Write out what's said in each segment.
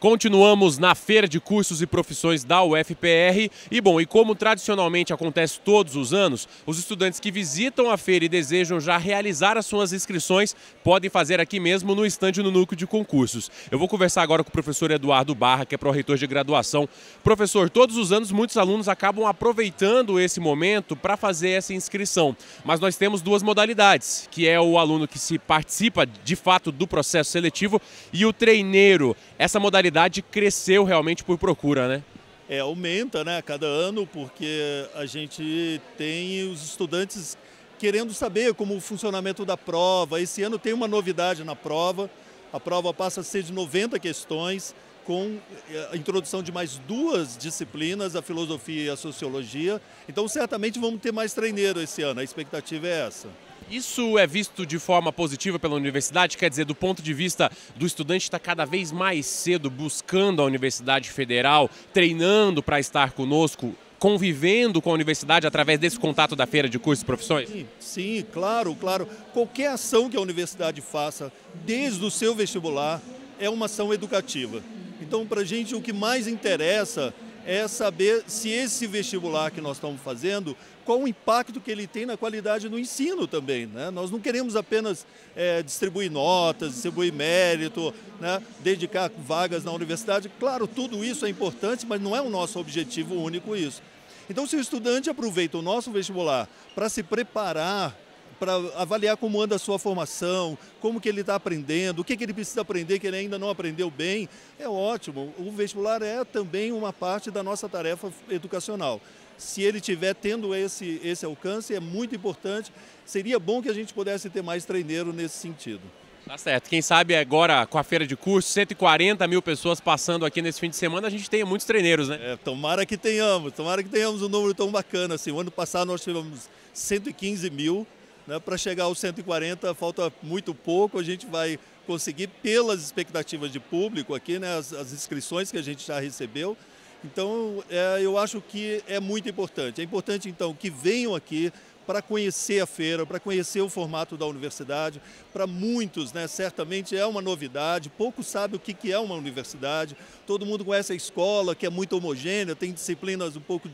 Continuamos na Feira de Cursos e Profissões da UFPR e bom, e como tradicionalmente acontece todos os anos, os estudantes que visitam a feira e desejam já realizar as suas inscrições podem fazer aqui mesmo no estande no núcleo de concursos. Eu vou conversar agora com o professor Eduardo Barra, que é pró-reitor de graduação. Professor, todos os anos muitos alunos acabam aproveitando esse momento para fazer essa inscrição, mas nós temos duas modalidades, que é o aluno que se participa de fato do processo seletivo e o treineiro. Essa modalidade modalidade cresceu realmente por procura, né? É, aumenta né, a cada ano, porque a gente tem os estudantes querendo saber como o funcionamento da prova. Esse ano tem uma novidade na prova. A prova passa a ser de 90 questões, com eh, a introdução de mais duas disciplinas, a filosofia e a sociologia. Então, certamente vamos ter mais treineiro esse ano. A expectativa é essa. Isso é visto de forma positiva pela universidade? Quer dizer, do ponto de vista do estudante está cada vez mais cedo buscando a Universidade Federal, treinando para estar conosco, convivendo com a universidade através desse contato da feira de cursos e profissões? Sim, sim, claro, claro. Qualquer ação que a universidade faça, desde o seu vestibular, é uma ação educativa. Então, para a gente, o que mais interessa é saber se esse vestibular que nós estamos fazendo, qual o impacto que ele tem na qualidade do ensino também. Né? Nós não queremos apenas é, distribuir notas, distribuir mérito, né? dedicar vagas na universidade. Claro, tudo isso é importante, mas não é o nosso objetivo único isso. Então, se o estudante aproveita o nosso vestibular para se preparar para avaliar como anda a sua formação, como que ele está aprendendo, o que, que ele precisa aprender que ele ainda não aprendeu bem, é ótimo. O vestibular é também uma parte da nossa tarefa educacional se ele tiver tendo esse, esse alcance, é muito importante. Seria bom que a gente pudesse ter mais treineiro nesse sentido. Tá certo. Quem sabe agora com a feira de curso, 140 mil pessoas passando aqui nesse fim de semana, a gente tenha muitos treineiros, né? É, tomara que tenhamos, tomara que tenhamos um número tão bacana assim. O ano passado nós tivemos 115 mil né? Para chegar aos 140 falta muito pouco, a gente vai conseguir pelas expectativas de público aqui, né? as, as inscrições que a gente já recebeu. Então, é, eu acho que é muito importante. É importante, então, que venham aqui, para conhecer a feira, para conhecer o formato da universidade. Para muitos, né, certamente é uma novidade, Poucos sabem o que, que é uma universidade. Todo mundo conhece a escola, que é muito homogênea, tem disciplinas um pouco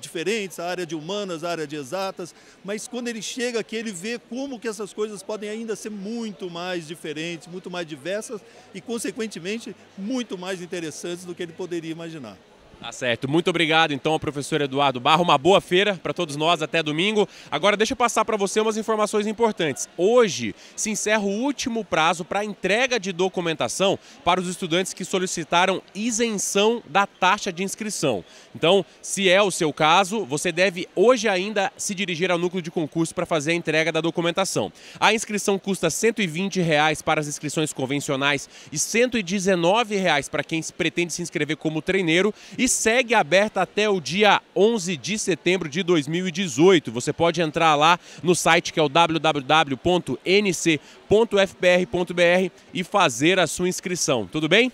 diferentes, a área de humanas, a área de exatas, mas quando ele chega aqui, ele vê como que essas coisas podem ainda ser muito mais diferentes, muito mais diversas e, consequentemente, muito mais interessantes do que ele poderia imaginar. Tá certo. Muito obrigado, então, professor Eduardo Barro. Uma boa feira para todos nós até domingo. Agora, deixa eu passar para você umas informações importantes. Hoje se encerra o último prazo para entrega de documentação para os estudantes que solicitaram isenção da taxa de inscrição. Então, se é o seu caso, você deve hoje ainda se dirigir ao núcleo de concurso para fazer a entrega da documentação. A inscrição custa R$ 120 reais para as inscrições convencionais e R$ 119 reais para quem pretende se inscrever como treineiro. E e segue aberta até o dia 11 de setembro de 2018. Você pode entrar lá no site que é o www.nc.fpr.br e fazer a sua inscrição, tudo bem?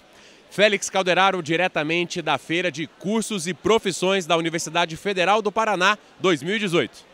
Félix Calderaro, diretamente da Feira de Cursos e Profissões da Universidade Federal do Paraná 2018.